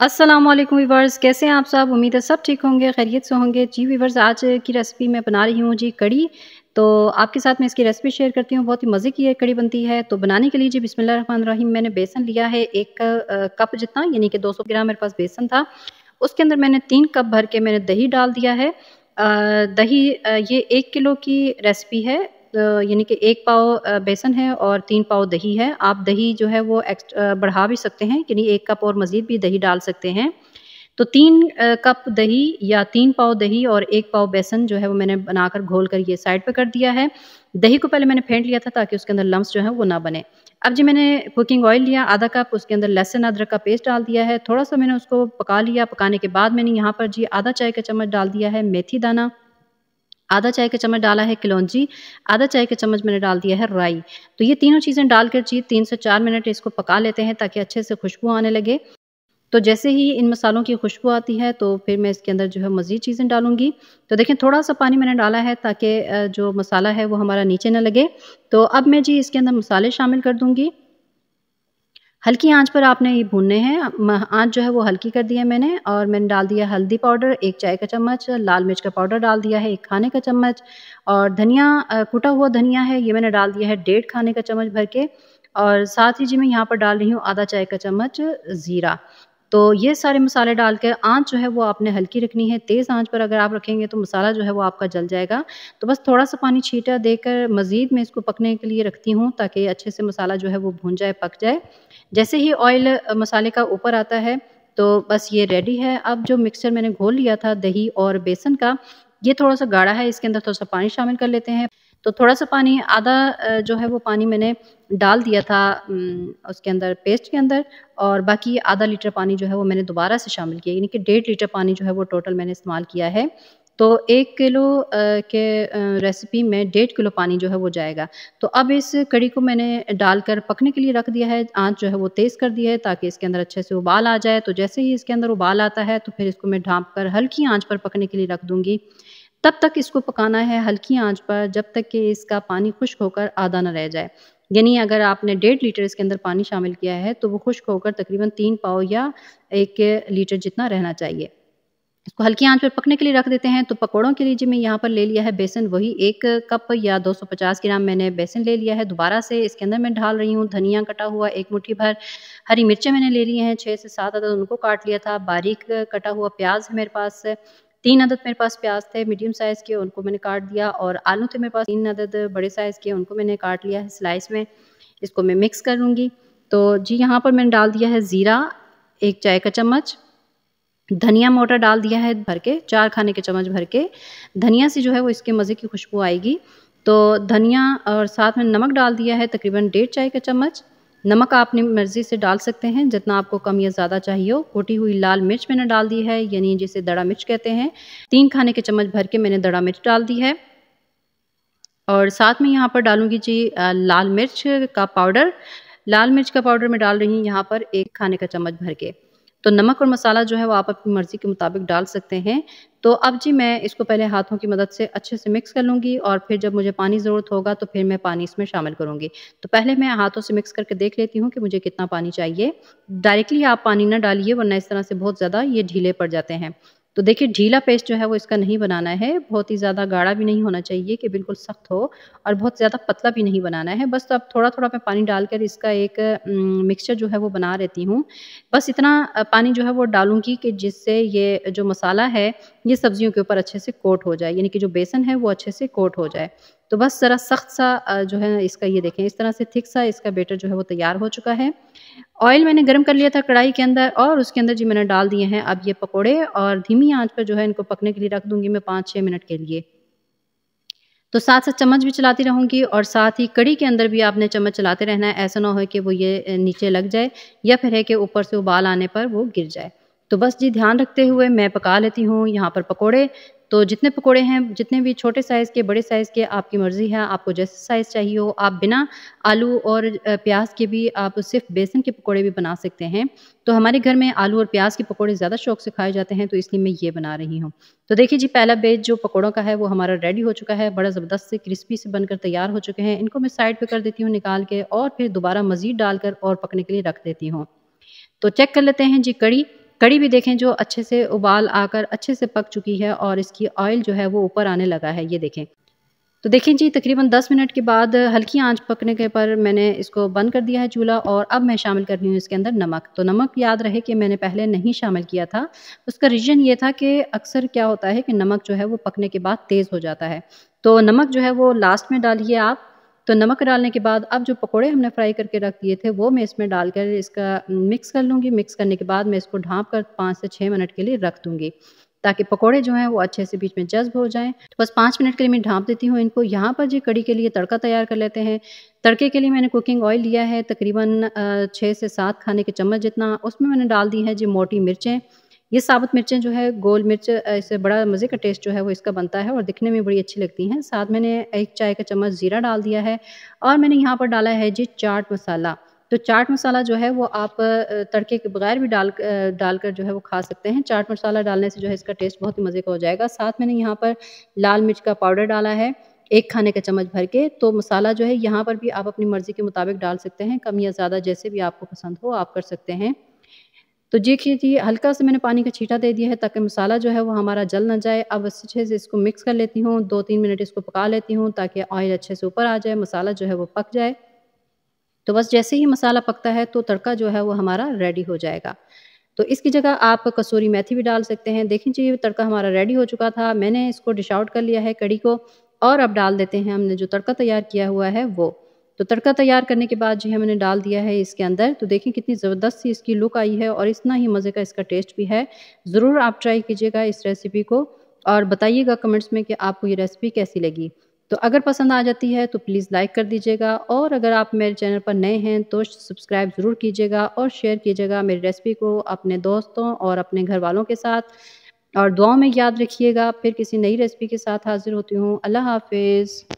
Aslam viewers कैसे हैं आप सब उम्मीद है सब ठीक होंगे खैरियत से होंगे जी वीवर्स आज की रेसिपी मैं बना रही हूँ जी कड़ी तो आपके साथ मैं इसकी रेसिपी शेयर करती हूँ बहुत ही मज़े की है कड़ी बनती है तो बनाने के लिए जी बिसमीम मैंने बेसन लिया है एक कप जितना यानी कि 200 ग्राम मेरे पास बेसन था उसके अंदर मैंने तीन कप भर के मैंने दही डाल दिया है दही ये एक किलो की रेसिपी है यानी कि एक पाव बेसन है और तीन पाव दही है आप दही जो है वो एक्स्ट्रा बढ़ा भी सकते हैं यानी एक कप और मज़ीद भी दही डाल सकते हैं तो तीन कप दही या तीन पाव दही और एक पाव बेसन जो है वो मैंने बनाकर घोल कर ये साइड पे कर दिया है दही को पहले मैंने फेंट लिया था ताकि उसके अंदर लम्स जो है वो ना बने अब जी मैंने कुकिंग ऑयल लिया आधा कप उसके अंदर लहसुन अदरक का पेस्ट डाल दिया है थोड़ा सा मैंने उसको पका लिया पकाने के बाद मैंने यहाँ पर जी आधा चाय का चम्मच डाल दिया है मेथी दाना आधा चाय का चम्मच डाला है किलौंजी आधा चाय के चम्मच मैंने डाल दिया है राई तो ये तीनों चीज़ें डालकर जी तीन से चार मिनट इसको पका लेते हैं ताकि अच्छे से खुशबू आने लगे तो जैसे ही इन मसालों की खुशबू आती है तो फिर मैं इसके अंदर जो है मज़ीद चीज़ें डालूंगी तो देखें थोड़ा सा पानी मैंने डाला है ताकि जो मसाला है वो हमारा नीचे ना लगे तो अब मैं जी इसके अंदर मसाले शामिल कर दूंगी हल्की आंच पर आपने ये भूनने हैं आंच जो है वो हल्की कर दी है मैंने और मैंने डाल दिया हल्दी पाउडर एक चाय का चम्मच लाल मिर्च का पाउडर डाल दिया है एक खाने का चम्मच और धनिया कुटा हुआ धनिया है ये मैंने डाल दिया है डेढ़ खाने का चम्मच भर के और साथ ही जी मैं यहाँ पर डाल रही हूँ आधा चाय का चम्मच ज़ीरा तो ये सारे मसाले डाल कर आँच जो है वो आपने हल्की रखनी है तेज़ आँच पर अगर आप रखेंगे तो मसाला जो है वो आपका जल जाएगा तो बस थोड़ा सा पानी छीटा देकर मज़ीद मैं इसको पकने के लिए रखती हूँ ताकि अच्छे से मसाला जो है वो भून जाए पक जाए जैसे ही ऑयल मसाले का ऊपर आता है तो बस ये रेडी है अब जो मिक्सचर मैंने घोल लिया था दही और बेसन का ये थोड़ा सा गाढ़ा है इसके अंदर थोड़ा सा पानी शामिल कर लेते हैं तो थोड़ा सा पानी आधा जो है वो पानी मैंने डाल दिया था उसके अंदर पेस्ट के अंदर और बाकी आधा लीटर पानी जो है वो मैंने दोबारा से शामिल किया यानी कि डेढ़ लीटर पानी जो है वो टोटल मैंने इस्तेमाल किया है तो एक किलो के रेसिपी में डेढ़ किलो पानी जो है वो जाएगा तो अब इस कड़ी को मैंने डालकर पकने के लिए रख दिया है आंच जो है वो तेज़ कर दी है ताकि इसके अंदर अच्छे से उबाल आ जाए तो जैसे ही इसके अंदर उबाल आता है तो फिर इसको मैं ढांप कर हल्की आँच पर पकने के लिए रख दूँगी तब तक इसको पकाना है हल्की आंच पर जब तक कि इसका पानी खुश्क होकर आधा ना रह जाए यानी अगर आपने डेढ़ लीटर इसके अंदर पानी शामिल किया है तो वो खुश्क होकर तकरीबन तीन पाव या एक लीटर जितना रहना चाहिए इसको हल्की आंच पर पकने के लिए रख देते हैं तो पकौड़ों के लिए जी मैं यहाँ पर ले लिया है बेसन वही एक कप या 250 ग्राम मैंने बेसन ले लिया है दोबारा से इसके अंदर मैं ढाल रही हूँ धनिया कटा हुआ एक मुट्ठी भर हरी मिर्चें मैंने ले ली हैं छः से सात अदद उनको काट लिया था बारीक कटा हुआ प्याज है मेरे पास तीन अदद मेरे पास प्याज थे मीडियम साइज़ के उनको मैंने काट दिया और आलू थे मेरे पास तीन अदद बड़े साइज़ के उनको मैंने काट लिया है स्लाइस में इसको मैं मिक्स कर लूँगी तो जी यहाँ पर मैंने डाल दिया है ज़ीरा एक चाय का चम्मच धनिया मोटा डाल दिया है भर के चार खाने के चम्मच भर के धनिया से जो है वो इसके मज़े की खुशबू आएगी तो धनिया और साथ में नमक डाल दिया है तकरीबन डेढ़ चाय का चम्मच नमक आप अपनी मर्ज़ी से डाल सकते हैं जितना आपको कम या ज़्यादा चाहिए हो कोटी हुई लाल मिर्च मैंने डाल दी है यानी जिसे दड़ा मिर्च कहते हैं तीन खाने के चम्मच भर के मैंने दड़ा मिर्च डाल दी है और साथ में यहाँ पर डालूंगी जी लाल मिर्च का पाउडर लाल मिर्च का पाउडर मैं डाल रही हूँ यहाँ पर एक खाने का चम्मच भर के तो नमक और मसाला जो है वो आप अपनी मर्ज़ी के मुताबिक डाल सकते हैं तो अब जी मैं इसको पहले हाथों की मदद से अच्छे से मिक्स कर लूँगी और फिर जब मुझे पानी ज़रूरत होगा तो फिर मैं पानी इसमें शामिल करूँगी तो पहले मैं हाथों से मिक्स करके देख लेती हूँ कि मुझे कितना पानी चाहिए डायरेक्टली आप पानी ना डालिए वरना इस तरह से बहुत ज़्यादा ये ढीले पड़ जाते हैं तो देखिए ढीला पेस्ट जो है वो इसका नहीं बनाना है बहुत ही ज़्यादा गाढ़ा भी नहीं होना चाहिए कि बिल्कुल सख्त हो और बहुत ज़्यादा पतला भी नहीं बनाना है बस तो अब थोड़ा थोड़ा मैं पानी डालकर इसका एक मिक्सचर जो है वो बना रहती हूँ बस इतना पानी जो है वो डालूँगी कि जिससे ये जो मसाला है ये सब्जियों के ऊपर अच्छे से कोट हो जाए यानी कि जो बेसन है वो अच्छे से कोट हो जाए तो बस ज़रा सख्त सा जो है इसका ये देखें इस तरह से थिक सा इसका बेटर जो है वो तैयार हो चुका है ऑयल मैंने गर्म कर लिया था कढ़ाई के अंदर और उसके अंदर जी मैंने डाल दिए हैं अब ये पकौड़े और धीमी आंच पर जो है इनको पकने के लिए रख दूंगी मैं पाँच छः मिनट के लिए तो साथ साथ चम्मच भी चलाती रहूँगी और साथ ही कड़ी के अंदर भी आपने चम्मच चलाते रहना है ऐसा ना हो कि वो ये नीचे लग जाए या फिर है कि ऊपर से उबाल आने पर वो गिर जाए तो बस जी ध्यान रखते हुए मैं पका लेती हूँ यहाँ पर पकोड़े तो जितने पकोड़े हैं जितने भी छोटे साइज़ के बड़े साइज़ के आपकी मर्ज़ी है आपको जैसे साइज़ चाहिए हो आप बिना आलू और प्याज के भी आप सिर्फ बेसन के पकोड़े भी बना सकते हैं तो हमारे घर में आलू और प्याज के पकोड़े ज़्यादा शौक से खाए जाते हैं तो इसलिए मैं ये बना रही हूँ तो देखिए जी पहला बेज जो पकौड़ों का है वो हमारा रेडी हो चुका है बड़ा ज़बरदस्त से क्रिस्पी से बनकर तैयार हो चुके हैं इनको मैं साइड पर कर देती हूँ निकाल के और फिर दोबारा मज़ीद डालकर और पकने के लिए रख देती हूँ तो चेक कर लेते हैं जी कड़ी कड़ी भी देखें जो अच्छे से उबाल आकर अच्छे से पक चुकी है और इसकी ऑयल जो है वो ऊपर आने लगा है ये देखें तो देखें जी तकरीबन 10 मिनट के बाद हल्की आंच पकने के पर मैंने इसको बंद कर दिया है चूल्हा और अब मैं शामिल कर रही हूँ इसके अंदर नमक तो नमक याद रहे कि मैंने पहले नहीं शामिल किया था उसका रीज़न ये था कि अक्सर क्या होता है कि नमक जो है वो पकने के बाद तेज़ हो जाता है तो नमक जो है वो लास्ट में डालिए आप तो नमक डालने के बाद अब जो पकोड़े हमने फ्राई करके रख दिए थे वो मैं इसमें डालकर इसका मिक्स कर लूँगी मिक्स करने के बाद मैं इसको ढाँप कर पाँच से छः मिनट के लिए रख दूँगी ताकि पकोड़े जो हैं वो अच्छे से बीच में जज्ब हो जाएं तो बस पाँच मिनट के लिए मैं ढाँप देती हूँ इनको यहाँ पर जी कड़ी के लिए तड़का तैयार कर लेते हैं तड़के के लिए मैंने कुकिंग ऑयल लिया है तकरीबन छः से सात खाने के चम्मच जितना उसमें मैंने डाल दी है जी मोटी मिर्चें ये साबुत मिर्चें जो है गोल मिर्च इससे बड़ा मज़े का टेस्ट जो है वो इसका बनता है और दिखने में बड़ी अच्छी लगती हैं साथ मैंने एक चाय का चम्मच ज़ीरा डाल दिया है और मैंने यहाँ पर डाला है जी चाट मसाला तो चाट मसाला जो है वो आप तड़के के बगैर भी डाल डालकर जो है वो खा सकते हैं चाट मसाला डालने से जो है इसका टेस्ट बहुत ही मज़े का हो जाएगा साथ मैंने यहाँ पर लाल मिर्च का पाउडर डाला है एक खाने का चम्मच भर के तो मसाला जो है यहाँ पर भी आप अपनी मर्ज़ी के मुताबिक डाल सकते हैं कम या ज़्यादा जैसे भी आपको पसंद हो आप कर सकते हैं तो देखिए हल्का से मैंने पानी का छीटा दे दिया है ताकि मसाला जो है वो हमारा जल ना जाए अब अच्छे से इसको मिक्स कर लेती हूँ दो तीन मिनट इसको पका लेती हूँ ताकि ऑयल अच्छे से ऊपर आ जाए मसाला जो है वो पक जाए तो बस जैसे ही मसाला पकता है तो तड़का जो है वो हमारा रेडी हो जाएगा तो इसकी जगह आप कसूरी मेथी भी डाल सकते हैं देखें जी तड़का हमारा रेडी हो चुका था मैंने इसको डिश आउट कर लिया है कड़ी को और अब डाल देते हैं हमने जो तड़का तैयार किया हुआ है वो तो तड़का तैयार करने के बाद जो है हाँ, मैंने डाल दिया है इसके अंदर तो देखें कितनी ज़बरदस्त सी इसकी लुक आई है और इतना ही मज़े का इसका टेस्ट भी है ज़रूर आप ट्राई कीजिएगा इस रेसिपी को और बताइएगा कमेंट्स में कि आपको ये रेसिपी कैसी लगी तो अगर पसंद आ जाती है तो प्लीज़ लाइक कर दीजिएगा और अगर आप मेरे चैनल पर नए हैं तो सब्सक्राइब ज़रूर कीजिएगा और शेयर कीजिएगा मेरी रेसिपी को अपने दोस्तों और अपने घर वालों के साथ और दुआओं में याद रखिएगा फिर किसी नई रेसिपी के साथ हाज़िर होती हूँ अल्लाह हाफिज़